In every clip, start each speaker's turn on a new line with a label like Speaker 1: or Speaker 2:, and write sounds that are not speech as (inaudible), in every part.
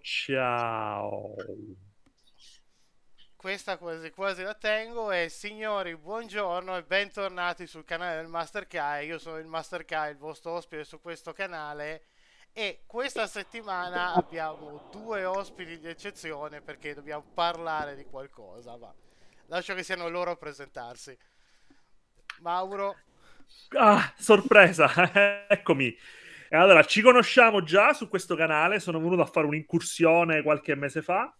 Speaker 1: ciao
Speaker 2: Questa quasi quasi la tengo e signori buongiorno e bentornati sul canale del Master Kai. Io sono il Master Kai, il vostro ospite su questo canale e questa settimana abbiamo due ospiti di eccezione perché dobbiamo parlare di qualcosa, ma lascio che siano loro a presentarsi. Mauro.
Speaker 1: Ah, sorpresa, (laughs) eccomi. Allora, ci conosciamo già su questo canale, sono venuto a fare un'incursione qualche mese fa.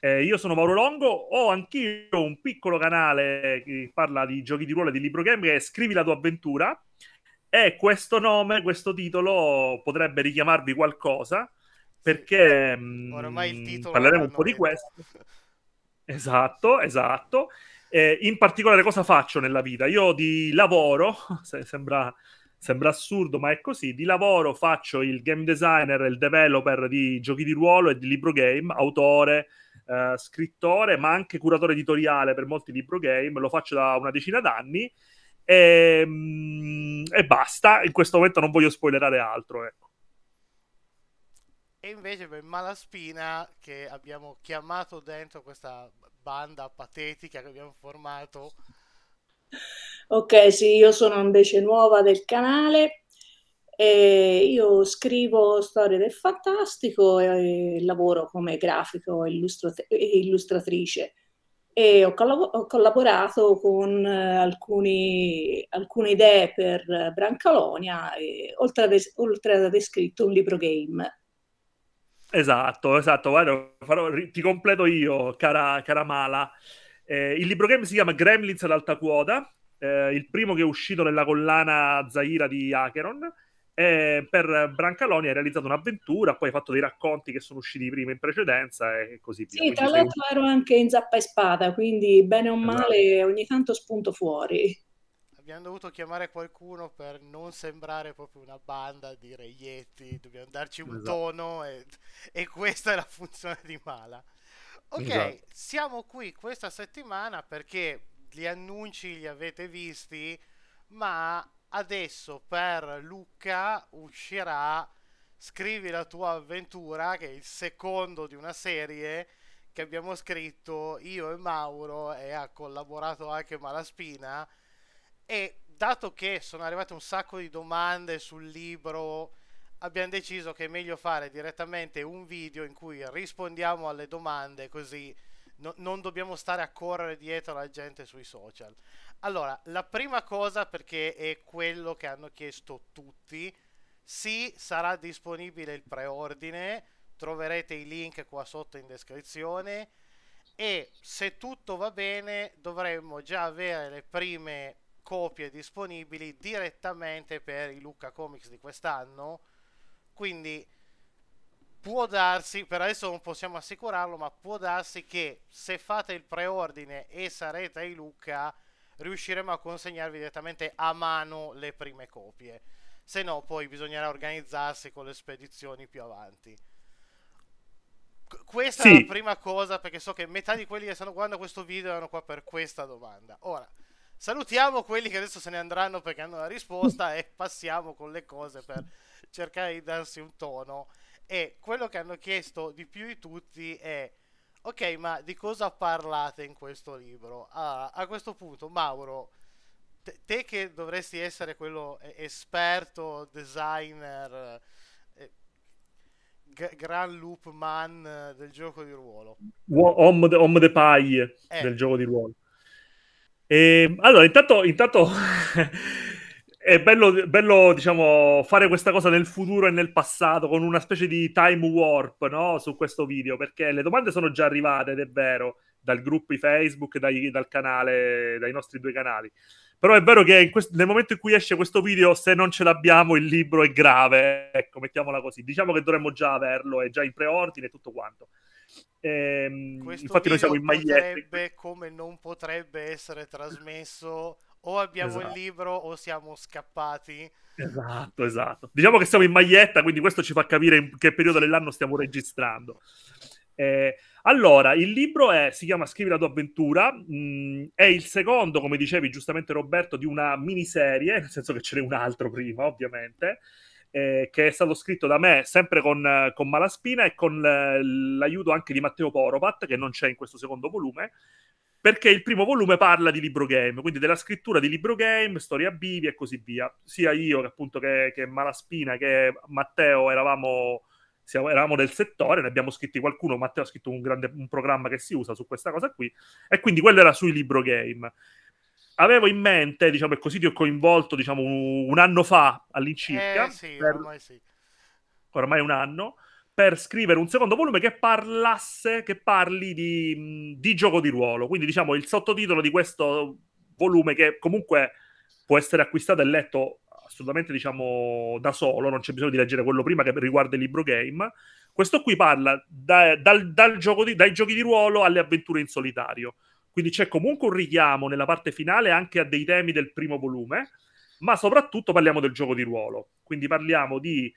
Speaker 1: Eh, io sono Mauro Longo, ho anch'io un piccolo canale che parla di giochi di ruolo e di libro game che è Scrivi la tua avventura e questo nome, questo titolo potrebbe richiamarvi qualcosa perché mm, ormai il titolo parleremo un po' di questo. Esatto, esatto. Eh, in particolare cosa faccio nella vita? Io di lavoro, (laughs) se sembra sembra assurdo, ma è così. Di lavoro faccio il game designer il developer di giochi di ruolo e di libro game, autore, eh, scrittore, ma anche curatore editoriale per molti libro game. Lo faccio da una decina d'anni e, ehm, e basta. In questo momento non voglio spoilerare altro. Ecco.
Speaker 2: E invece per Malaspina, che abbiamo chiamato dentro questa banda patetica che abbiamo formato.
Speaker 3: Ok, sì, io sono invece nuova del canale e io scrivo storie del fantastico e lavoro come grafico e illustratrice e ho, collabor ho collaborato con eh, alcuni, alcune idee per Brancalonia, e, oltre, ad oltre ad aver scritto un libro game.
Speaker 1: Esatto, esatto, guarda, farò, ti completo io, cara, cara Mala. Eh, il libro game si chiama Gremlins ad alta quota, eh, il primo che è uscito nella collana Zaira di Acheron. E per Brancaloni ha realizzato un'avventura, poi ha fatto dei racconti che sono usciti prima in precedenza e così via. Sì, quindi tra l'altro
Speaker 3: ero anche in zappa e spada, quindi bene o esatto. male ogni tanto spunto fuori.
Speaker 2: Abbiamo dovuto chiamare qualcuno per non sembrare proprio una banda di reietti, dobbiamo darci un esatto. tono e, e questa è la funzione di Mala. Ok, esatto. siamo qui questa settimana perché gli annunci li avete visti, ma adesso per Luca uscirà Scrivi la tua avventura, che è il secondo di una serie che abbiamo scritto io e Mauro e ha collaborato anche Malaspina e dato che sono arrivate un sacco di domande sul libro abbiamo deciso che è meglio fare direttamente un video in cui rispondiamo alle domande così no, non dobbiamo stare a correre dietro la gente sui social. Allora, la prima cosa, perché è quello che hanno chiesto tutti, sì, sarà disponibile il preordine, troverete i link qua sotto in descrizione e se tutto va bene dovremmo già avere le prime copie disponibili direttamente per i Lucca Comics di quest'anno, quindi può darsi, per adesso non possiamo assicurarlo, ma può darsi che se fate il preordine e sarete ai Lucca, riusciremo a consegnarvi direttamente a mano le prime copie. Se no, poi bisognerà organizzarsi con le spedizioni più avanti. questa sì. è la prima cosa, perché so che metà di quelli che stanno guardando questo video erano qua per questa domanda. Ora, salutiamo quelli che adesso se ne andranno perché hanno la risposta e passiamo con le cose per cercare di darsi un tono. E quello che hanno chiesto di più di tutti è ok, ma di cosa parlate in questo libro? Ah, a questo punto, Mauro, te, te, che dovresti essere quello esperto, designer, eh, g- gran loop man del gioco di
Speaker 1: ruolo. Homme de, om de paille eh. del gioco di ruolo. E, ehm, allora, intanto... intanto (laughs) è bello, bello, diciamo, fare questa cosa nel futuro e nel passato con una specie di time warp no? su questo video, perché le domande sono già arrivate, ed è vero, dal gruppo Facebook, dai, dal canale, dai nostri due canali. Però è vero che questo, nel momento in cui esce questo video, se non ce l'abbiamo, il libro è grave. Ecco, mettiamola così. Diciamo che dovremmo già averlo, è già in preordine e tutto quanto. Ehm, infatti, noi siamo in magliette.
Speaker 2: Potrebbe, come non potrebbe essere trasmesso o abbiamo esatto. il libro o siamo scappati.
Speaker 1: Esatto, esatto. Diciamo che siamo in maglietta, quindi questo ci fa capire in che periodo dell'anno stiamo registrando. Eh, allora, il libro è, si chiama Scrivi la tua avventura, mh, mm, è il secondo, come dicevi giustamente Roberto, di una miniserie, nel senso che ce n'è un altro prima, ovviamente, eh, che è stato scritto da me sempre con, con Malaspina e con eh, l'aiuto anche di Matteo Poropat, che non c'è in questo secondo volume, perché il primo volume parla di libro game, quindi della scrittura di libro game, storia bivi e così via. Sia io che appunto che, che Malaspina che Matteo eravamo, siamo, eravamo, del settore, ne abbiamo scritti qualcuno, Matteo ha scritto un, grande, un programma che si usa su questa cosa qui, e quindi quello era sui libro game avevo in mente, diciamo, e così ti ho coinvolto, diciamo, un, anno fa all'incirca. Eh,
Speaker 2: sì, ormai, per... sì.
Speaker 1: ormai un anno per scrivere un secondo volume che parlasse, che parli di, di gioco di ruolo. Quindi, diciamo, il sottotitolo di questo volume che comunque può essere acquistato e letto assolutamente diciamo da solo, non c'è bisogno di leggere quello prima che riguarda il libro game. Questo qui parla da, dal, dal di, dai giochi di ruolo alle avventure in solitario. Quindi c'è comunque un richiamo nella parte finale anche a dei temi del primo volume, ma soprattutto parliamo del gioco di ruolo. Quindi parliamo di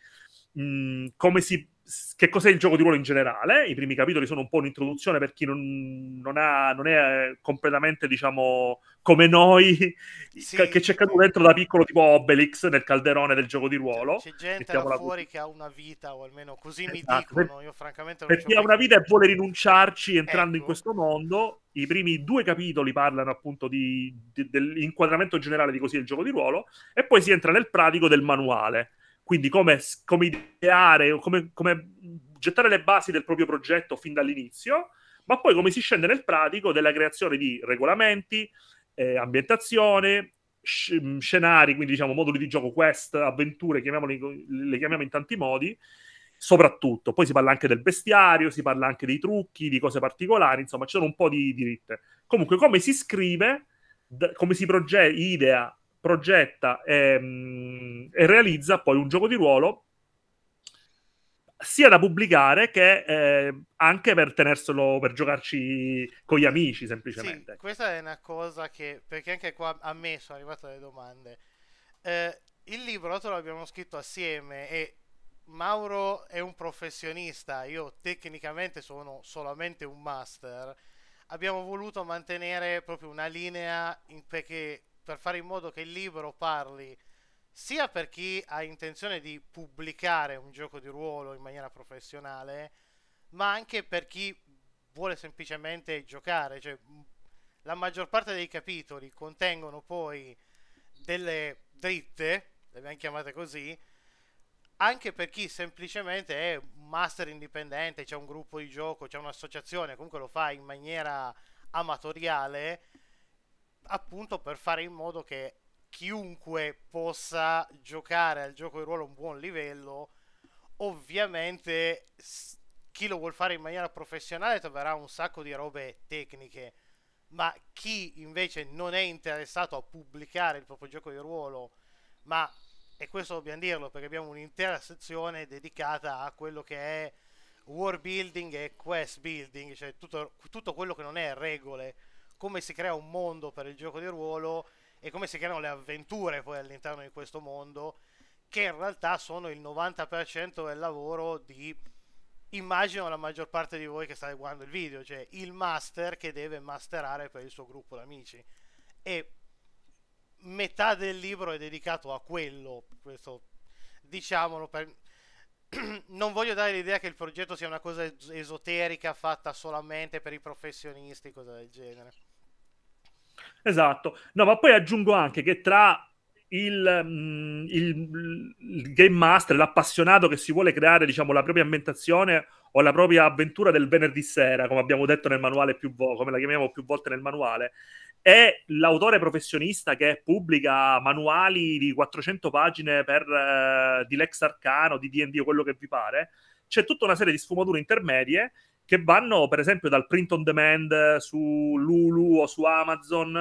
Speaker 1: mh, come si che cos'è il gioco di ruolo in generale. I primi capitoli sono un po' un'introduzione per chi non, non, ha, non è completamente, diciamo, come noi, sì. che c'è caduto dentro da piccolo, tipo Obelix nel calderone del gioco di cioè, ruolo. C'è gente là fuori
Speaker 2: così. che ha una vita, o almeno così esatto. mi dicono. Io, francamente, per chi ha
Speaker 1: una vita e vuole rinunciarci entrando ecco. in questo mondo, i primi due capitoli parlano appunto di, di, dell'inquadramento generale di così il gioco di ruolo, e poi si entra nel pratico del manuale quindi come, come ideare, come, come gettare le basi del proprio progetto fin dall'inizio, ma poi come si scende nel pratico della creazione di regolamenti, eh, ambientazione, sc- mm, scenari, quindi diciamo moduli di gioco, quest, avventure, le chiamiamo in tanti modi, soprattutto. Poi si parla anche del bestiario, si parla anche dei trucchi, di cose particolari, insomma ci sono un po' di diritte. Comunque come si scrive, d- come si progetta, idea progetta e, ehm, e realizza poi un gioco di ruolo sia da pubblicare che eh, anche per tenerselo per giocarci con gli amici semplicemente. Sì,
Speaker 2: questa è una cosa che perché anche qua a me sono arrivate le domande. Eh, il libro te l'abbiamo scritto assieme e Mauro è un professionista, io tecnicamente sono solamente un master. Abbiamo voluto mantenere proprio una linea in, perché per fare in modo che il libro parli sia per chi ha intenzione di pubblicare un gioco di ruolo in maniera professionale, ma anche per chi vuole semplicemente giocare. Cioè, la maggior parte dei capitoli contengono poi delle dritte, le abbiamo chiamate così, anche per chi semplicemente è un master indipendente, c'è un gruppo di gioco, c'è un'associazione, comunque lo fa in maniera amatoriale appunto per fare in modo che chiunque possa giocare al gioco di ruolo a un buon livello, ovviamente chi lo vuol fare in maniera professionale troverà un sacco di robe tecniche, ma chi invece non è interessato a pubblicare il proprio gioco di ruolo, ma e questo dobbiamo dirlo perché abbiamo un'intera sezione dedicata a quello che è war building e quest building, cioè tutto, tutto quello che non è regole come si crea un mondo per il gioco di ruolo e come si creano le avventure poi all'interno di questo mondo, che in realtà sono il 90% del lavoro di, immagino, la maggior parte di voi che state guardando il video, cioè il master che deve masterare per il suo gruppo d'amici. E metà del libro è dedicato a quello, questo, diciamolo, per... (clears throat) non voglio dare l'idea che il progetto sia una cosa esoterica fatta solamente per i professionisti, cosa del genere.
Speaker 1: Esatto. No, ma poi aggiungo anche che tra il, mm, il, il, game master, l'appassionato che si vuole creare, diciamo, la propria ambientazione o la propria avventura del venerdì sera, come abbiamo detto nel manuale più volte, come la chiamiamo più volte nel manuale, è l'autore professionista che pubblica manuali di 400 pagine per, eh, di Lex Arcano, di D&D o quello che vi pare, c'è tutta una serie di sfumature intermedie che vanno per esempio dal print on demand eh, su Lulu o su Amazon,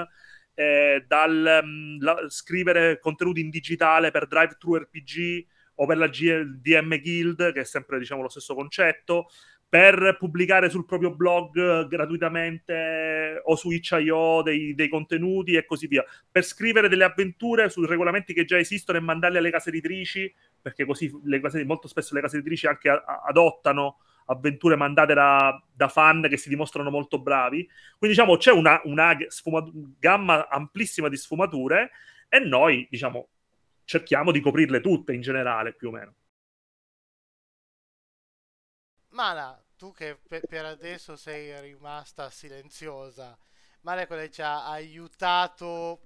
Speaker 1: eh, dal mm, la, scrivere contenuti in digitale per drive-thru RPG o per la GDM Guild, che è sempre diciamo, lo stesso concetto, per pubblicare sul proprio blog eh, gratuitamente eh, o su itch.io dei, dei, contenuti e così via, per scrivere delle avventure sui regolamenti che già esistono e mandarli alle case editrici, perché così case, molto spesso le case editrici anche a, a, adottano avventure mandate da, da, fan che si dimostrano molto bravi. Quindi diciamo c'è una, una gamma amplissima di sfumature e noi diciamo cerchiamo di coprirle tutte in generale più o meno.
Speaker 2: Mala, tu che per adesso sei rimasta silenziosa, Mala è quella che ci ha aiutato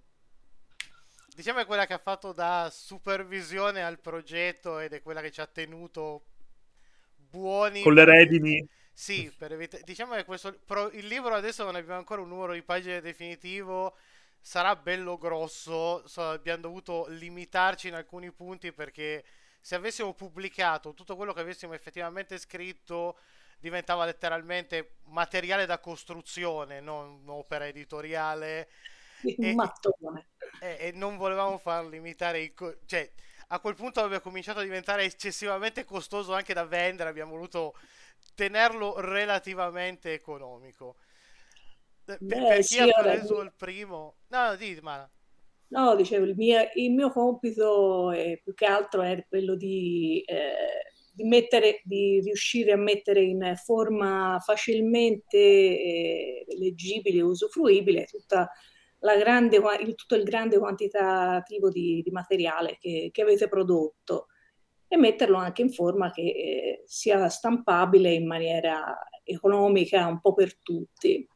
Speaker 2: diciamo è quella che ha fatto da supervisione al progetto ed è quella che ci ha tenuto buoni. Con le
Speaker 1: redini.
Speaker 2: Sì, evita- diciamo che questo, pro- il libro adesso non abbiamo ancora un numero di pagine definitivo, sarà bello grosso, so, abbiamo dovuto limitarci in alcuni punti perché se avessimo pubblicato tutto quello che avessimo effettivamente scritto diventava letteralmente materiale da costruzione, non opera editoriale. Un e, mattone. E, e non volevamo far limitare i... Co- cioè, a quel punto aveva cominciato a diventare eccessivamente costoso anche da vendere, abbiamo voluto tenerlo relativamente economico. Eh, per, Beh, per chi sì, ha preso il primo... No, no, di Mara.
Speaker 3: No, dicevo, il mio, il mio compito eh, più che altro è quello di, eh, di, mettere, di riuscire a mettere in forma facilmente eh, leggibile e usufruibile tutta la grande, il, tutto il grande quantitativo di, di materiale che, che, avete prodotto e metterlo anche in forma che eh, sia stampabile in maniera economica un po'
Speaker 1: per tutti.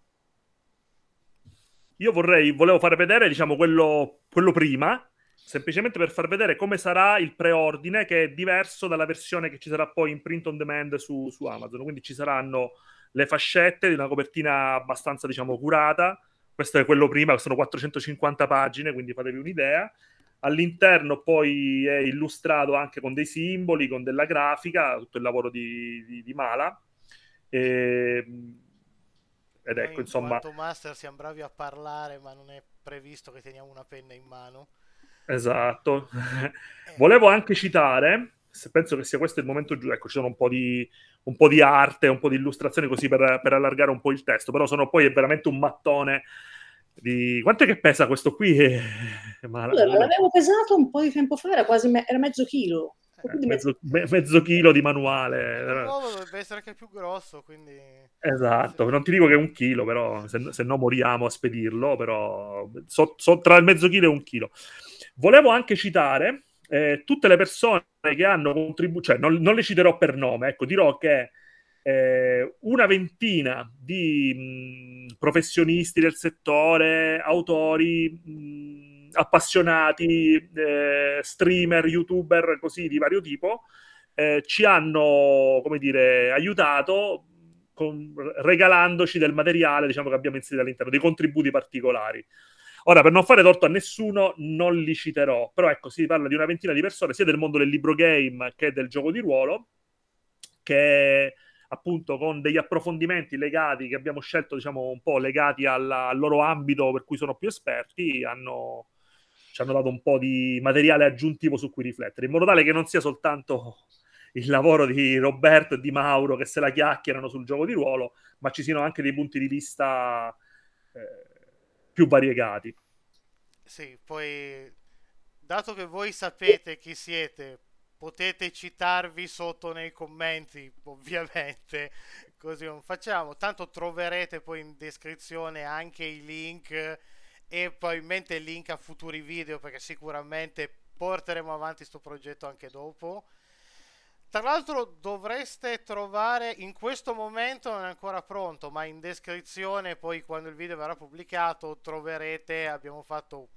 Speaker 1: Io vorrei, volevo far vedere diciamo, quello, quello prima, semplicemente per far vedere come sarà il preordine che è diverso dalla versione che ci sarà poi in print on demand su, su Amazon. Quindi ci saranno le fascette di una copertina abbastanza diciamo curata questo è quello prima, sono 450 pagine, quindi fatevi un'idea. All'interno poi è illustrato anche con dei simboli, con della grafica, tutto il lavoro di, di, di Mala. E, ehm, ed ecco, Noi, insomma... Quanto
Speaker 2: master siamo bravi a parlare, ma non è previsto che teniamo una penna in mano.
Speaker 1: Esatto. Eh. Volevo anche citare, se penso che sia questo il momento giusto, ecco, ci sono un po' di, un po' di arte, un po' di illustrazione così per, per allargare un po' il testo, però sono poi è veramente un mattone di... Quanto è che pesa questo qui? Eh, ma... Allora, l'avevo
Speaker 3: pesato un po' di tempo fa, era quasi me... era mezzo chilo. Eh, mezzo,
Speaker 1: me- mezzo, chilo di manuale. No, deve essere anche più grosso, quindi... Esatto, non ti dico che è un chilo, però se, se no moriamo a spedirlo, però so, so tra il mezzo chilo e un chilo. Volevo anche citare eh, tutte le persone che hanno contribuito, cioè non, non, le citerò per nome, ecco, dirò che eh, una ventina di mh, professionisti del settore, autori, mh, appassionati, eh, streamer, youtuber, così di vario tipo, eh, ci hanno, come dire, aiutato con, regalandoci del materiale, diciamo, che abbiamo inserito all'interno, dei contributi particolari. Ora, per non fare torto a nessuno, non li citerò, però ecco, si parla di una ventina di persone, sia del mondo del libro game che del gioco di ruolo, che appunto con degli approfondimenti legati, che abbiamo scelto, diciamo, un po' legati alla, al loro ambito per cui sono più esperti, hanno, ci hanno dato un po' di materiale aggiuntivo su cui riflettere, in modo tale che non sia soltanto il lavoro di Roberto e di Mauro che se la chiacchierano sul gioco di ruolo, ma ci siano anche dei punti di vista eh, più variegati. Sì,
Speaker 2: poi dato che voi sapete chi siete, potete citarvi sotto nei commenti, ovviamente, (laughs) così non facciamo. Tanto troverete poi in descrizione anche i link e probabilmente link a futuri video perché sicuramente porteremo avanti questo progetto anche dopo. Tra l'altro dovreste trovare in questo momento non è ancora pronto, ma in descrizione poi quando il video verrà pubblicato troverete, abbiamo fatto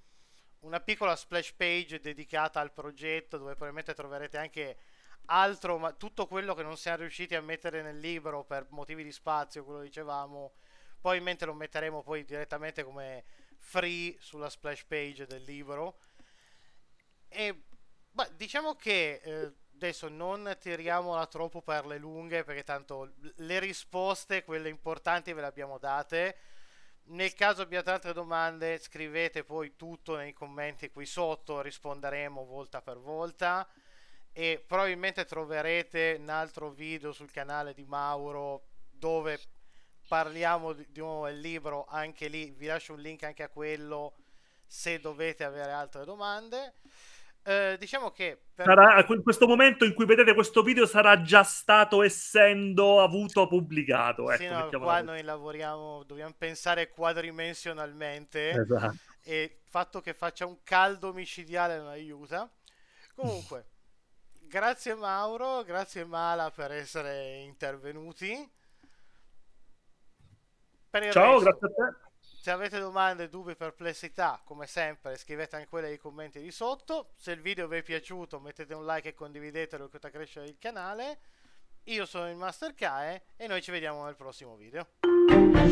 Speaker 2: una piccola splash page dedicata al progetto dove probabilmente troverete anche altro, ma tutto quello che non siamo riusciti a mettere nel libro per motivi di spazio, quello dicevamo, poi in mente lo metteremo poi direttamente come free sulla splash page del libro. E beh, diciamo che eh, adesso non tiriamola troppo per le lunghe perché tanto le risposte, quelle importanti, ve le abbiamo date. Nel caso abbiate altre domande scrivete poi tutto nei commenti qui sotto, risponderemo volta per volta e probabilmente troverete un altro video sul canale di Mauro dove parliamo di, di nuovo del libro, anche lì vi lascio un link anche a quello se dovete avere altre domande. Eh, diciamo che per... sarà,
Speaker 1: in questo momento in cui vedete questo video sarà già stato essendo avuto pubblicato. Ecco, sì, no, qua così. noi
Speaker 2: lavoriamo, dobbiamo pensare quadrimensionalmente esatto. e il fatto che faccia un caldo micidiale non aiuta. Comunque, (laughs) grazie Mauro, grazie Mala per essere intervenuti. Per Ciao, resto... grazie a te. Se avete domande, dubbi, perplessità, come sempre, scrivete anche quelle nei commenti di sotto. Se il video vi è piaciuto, mettete un like e condividetelo per crescere il canale. Io sono il Master Kae e noi ci vediamo nel prossimo video.